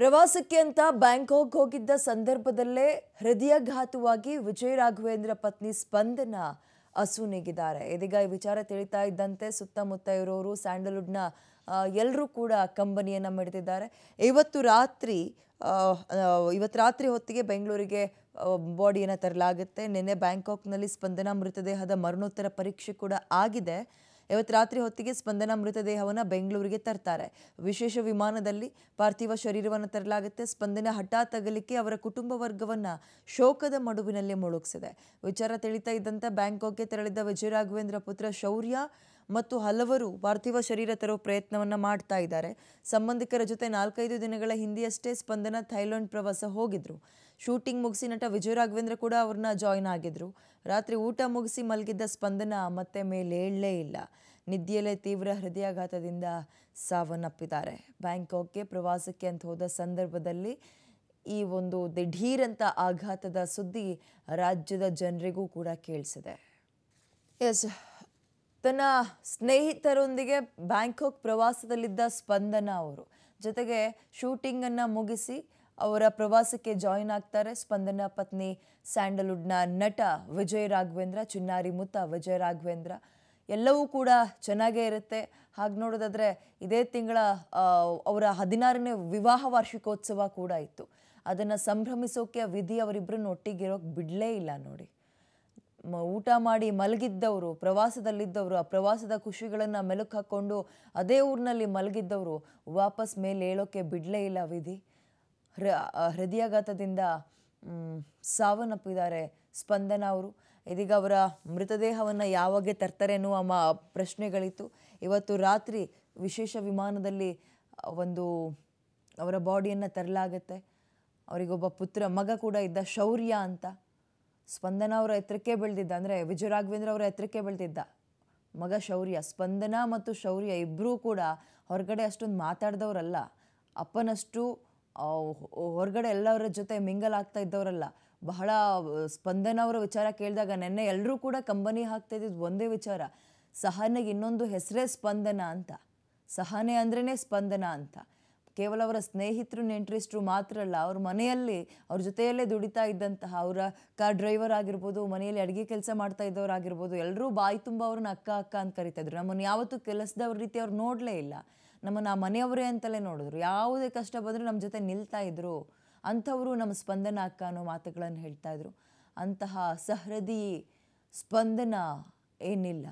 ಪ್ರವಾಸಕ್ಕೆ ಅಂತ ಬ್ಯಾಂಕಾಕ್ ಹೋಗಿದ್ದ ಸಂದರ್ಭದಲ್ಲೇ ಹೃದಯಾಘಾತವಾಗಿ ವಿಜಯ್ ರಾಘವೇಂದ್ರ ಪತ್ನಿ ಸ್ಪಂದನ ಅಸುನೀಗಿದ್ದಾರೆ ಇದೀಗ ಈ ವಿಚಾರ ತಿಳಿತಾ ಇದ್ದಂತೆ ಸುತ್ತಮುತ್ತ ಇರೋರು ಸ್ಯಾಂಡಲ್ವುಡ್ನ ಎಲ್ಲರೂ ಕೂಡ ಕಂಬನಿಯನ್ನು ಮೆಡೆದಿದ್ದಾರೆ ಇವತ್ತು ರಾತ್ರಿ ಇವತ್ತು ರಾತ್ರಿ ಹೊತ್ತಿಗೆ ಬೆಂಗಳೂರಿಗೆ ಬಾಡಿಯನ್ನು ತರಲಾಗುತ್ತೆ ನಿನ್ನೆ ಬ್ಯಾಂಕಾಕ್ನಲ್ಲಿ ಸ್ಪಂದನ ಮೃತದೇಹದ ಮರಣೋತ್ತರ ಪರೀಕ್ಷೆ ಕೂಡ ಆಗಿದೆ ಇವತ್ತು ರಾತ್ರಿ ಹೊತ್ತಿಗೆ ಸ್ಪಂದನ ಮೃತದೇಹವನ್ನು ಬೆಂಗಳೂರಿಗೆ ತರ್ತಾರೆ ವಿಶೇಷ ವಿಮಾನದಲ್ಲಿ ಪಾರ್ಥಿವ ಶರೀರವನ್ನು ತರಲಾಗುತ್ತೆ ಸ್ಪಂದನ ಹಠಾತ್ ತಗಲಿಕ್ಕೆ ಅವರ ಕುಟುಂಬ ವರ್ಗವನ್ನು ಶೋಕದ ಮಡುವಿನಲ್ಲಿ ಮುಳುಗಿಸಿದೆ ವಿಚಾರ ತಿಳಿತಾ ಇದ್ದಂಥ ಬ್ಯಾಂಕಾಕ್ಗೆ ತೆರಳಿದ್ದ ವಿಜಯ ರಾಘವೇಂದ್ರ ಪುತ್ರ ಶೌರ್ಯ ಮತ್ತು ಹಲವರು ಪಾರ್ಥಿವ ಶರೀರ ತರುವ ಪ್ರಯತ್ನವನ್ನು ಮಾಡ್ತಾ ಇದ್ದಾರೆ ಸಂಬಂಧಿಕರ ಜೊತೆ ನಾಲ್ಕೈದು ದಿನಗಳ ಹಿಂದೆಯಷ್ಟೇ ಸ್ಪಂದನ ಥೈಲ್ಯಾಂಡ್ ಪ್ರವಾಸ ಹೋಗಿದ್ರು ಶೂಟಿಂಗ್ ಮುಗಿಸಿ ನಟ ವಿಜಯ ರಾಘವೇಂದ್ರ ಕೂಡ ಅವ್ರನ್ನ ಜಾಯಿನ್ ಆಗಿದ್ರು ರಾತ್ರಿ ಊಟ ಮುಗಿಸಿ ಮಲಗಿದ್ದ ಸ್ಪಂದನ ಮತ್ತೆ ಮೇಲೇಳಲೇ ಇಲ್ಲ ನಿದ್ದೆಯಲ್ಲೇ ತೀವ್ರ ಹೃದಯಾಘಾತದಿಂದ ಸಾವನ್ನಪ್ಪಿದ್ದಾರೆ ಬ್ಯಾಂಕಾಕ್ಗೆ ಪ್ರವಾಸಕ್ಕೆ ಅಂತ ಹೋದ ಸಂದರ್ಭದಲ್ಲಿ ಈ ಒಂದು ದಿಢೀರಂತ ಆಘಾತದ ಸುದ್ದಿ ರಾಜ್ಯದ ಜನರಿಗೂ ಕೂಡ ಕೇಳಿಸಿದೆ ಎಸ್ ತನ್ನ ಸ್ನೇಹಿತರೊಂದಿಗೆ ಬ್ಯಾಂಕಾಕ್ ಪ್ರವಾಸದಲ್ಲಿದ್ದ ಸ್ಪಂದನ ಅವರು ಜೊತೆಗೆ ಶೂಟಿಂಗನ್ನು ಮುಗಿಸಿ ಅವರ ಪ್ರವಾಸಕ್ಕೆ ಜಾಯಿನ್ ಆಗ್ತಾರೆ ಸ್ಪಂದನ ಪತ್ನಿ ಸ್ಯಾಂಡಲ್ವುಡ್ನ ನಟ ವಿಜಯ್ ರಾಘವೇಂದ್ರ ಚಿನ್ನಾರಿ ಮುತ್ತ ವಿಜಯ್ ರಾಘವೇಂದ್ರ ಎಲ್ಲವೂ ಕೂಡ ಚೆನ್ನಾಗೇ ಇರುತ್ತೆ ಹಾಗೆ ನೋಡೋದಾದರೆ ಇದೇ ತಿಂಗಳ ಅವರ ಹದಿನಾರನೇ ವಿವಾಹ ವಾರ್ಷಿಕೋತ್ಸವ ಕೂಡ ಇತ್ತು ಅದನ್ನು ಸಂಭ್ರಮಿಸೋಕೆ ವಿಧಿ ಒಟ್ಟಿಗೆ ಇರೋಕೆ ಬಿಡಲೇ ಇಲ್ಲ ನೋಡಿ ಊಟ ಮಾಡಿ ಮಲಗಿದ್ದವರು ಪ್ರವಾಸದಲ್ಲಿದ್ದವರು ಆ ಪ್ರವಾಸದ ಖುಷಿಗಳನ್ನು ಮೆಲುಕು ಹಾಕ್ಕೊಂಡು ಅದೇ ಊರಿನಲ್ಲಿ ಮಲಗಿದ್ದವರು ವಾಪಸ್ ಮೇಲೆ ಹೇಳೋಕ್ಕೆ ಬಿಡಲೇ ಇಲ್ಲ ವಿಧಿ ಹೃ ಹೃದಯಾಘಾತದಿಂದ ಸಾವನ್ನಪ್ಪಿದ್ದಾರೆ ಸ್ಪಂದನ ಅವರು ಇದೀಗ ಅವರ ಮೃತದೇಹವನ್ನು ಯಾವಾಗೆ ಅನ್ನುವ ಮಾ ಪ್ರಶ್ನೆಗಳಿತ್ತು ಇವತ್ತು ರಾತ್ರಿ ವಿಶೇಷ ವಿಮಾನದಲ್ಲಿ ಒಂದು ಅವರ ಬಾಡಿಯನ್ನು ತರಲಾಗತ್ತೆ ಅವರಿಗೊಬ್ಬ ಪುತ್ರ ಮಗ ಕೂಡ ಇದ್ದ ಶೌರ್ಯ ಅಂತ ಸ್ಪಂದನ ಅವರ ಎತ್ತರಕ್ಕೆ ಬೆಳೆದಿದ್ದ ಅಂದರೆ ರಾಘವೇಂದ್ರ ಅವರ ಎತ್ತರಕ್ಕೆ ಬೆಳೆದಿದ್ದ ಮಗ ಶೌರ್ಯ ಸ್ಪಂದನ ಮತ್ತು ಶೌರ್ಯ ಇಬ್ಬರೂ ಕೂಡ ಹೊರಗಡೆ ಅಷ್ಟೊಂದು ಮಾತಾಡಿದವರಲ್ಲ ಅಪ್ಪನಷ್ಟು ಹೊರಗಡೆ ಎಲ್ಲರ ಜೊತೆ ಮಿಂಗಲ್ ಆಗ್ತಾ ಇದ್ದವರಲ್ಲ ಬಹಳ ಸ್ಪಂದನ ಅವರ ವಿಚಾರ ಕೇಳಿದಾಗ ನೆನ್ನೆ ಎಲ್ಲರೂ ಕೂಡ ಕಂಬನಿ ಹಾಕ್ತಾ ಇದ್ದಿದ್ದು ಒಂದೇ ವಿಚಾರ ಸಹನೆಗೆ ಇನ್ನೊಂದು ಹೆಸರೇ ಸ್ಪಂದನ ಅಂತ ಸಹನೆ ಅಂದ್ರೇ ಸ್ಪಂದನ ಅಂತ ಕೇವಲ ಅವರ ಸ್ನೇಹಿತರು ನೆಂಟ್ರಿಸ್ಟ್ರು ಮಾತ್ರ ಅಲ್ಲ ಅವ್ರ ಮನೆಯಲ್ಲಿ ಅವ್ರ ಜೊತೆಯಲ್ಲೇ ದುಡಿತಾ ಇದ್ದಂತಹ ಅವರ ಕಾರ್ ಡ್ರೈವರ್ ಆಗಿರ್ಬೋದು ಮನೆಯಲ್ಲಿ ಅಡುಗೆ ಕೆಲಸ ಮಾಡ್ತಾ ಇದ್ದವ್ರು ಆಗಿರ್ಬೋದು ಎಲ್ಲರೂ ಬಾಯಿ ತುಂಬ ಅವ್ರನ್ನ ಅಕ್ಕ ಅಕ್ಕ ಅಂತ ಕರಿತಾಯಿದ್ರು ನಮ್ಮನ್ನು ಯಾವತ್ತೂ ಕೆಲಸದವ್ರ ರೀತಿ ಅವ್ರು ನೋಡಲೇ ಇಲ್ಲ ನಮ್ಮನ್ನು ಆ ಮನೆಯವರೇ ಅಂತಲೇ ನೋಡಿದ್ರು ಯಾವುದೇ ಕಷ್ಟ ಬಂದರೂ ನಮ್ಮ ಜೊತೆ ನಿಲ್ತಾ ಇದ್ರು ಅಂಥವರು ನಮ್ಮ ಸ್ಪಂದನ ಅಕ್ಕ ಅನ್ನೋ ಮಾತುಗಳನ್ನು ಹೇಳ್ತಾ ಇದ್ರು ಅಂತಹ ಸಹೃದಿ ಸ್ಪಂದನ ಏನಿಲ್ಲ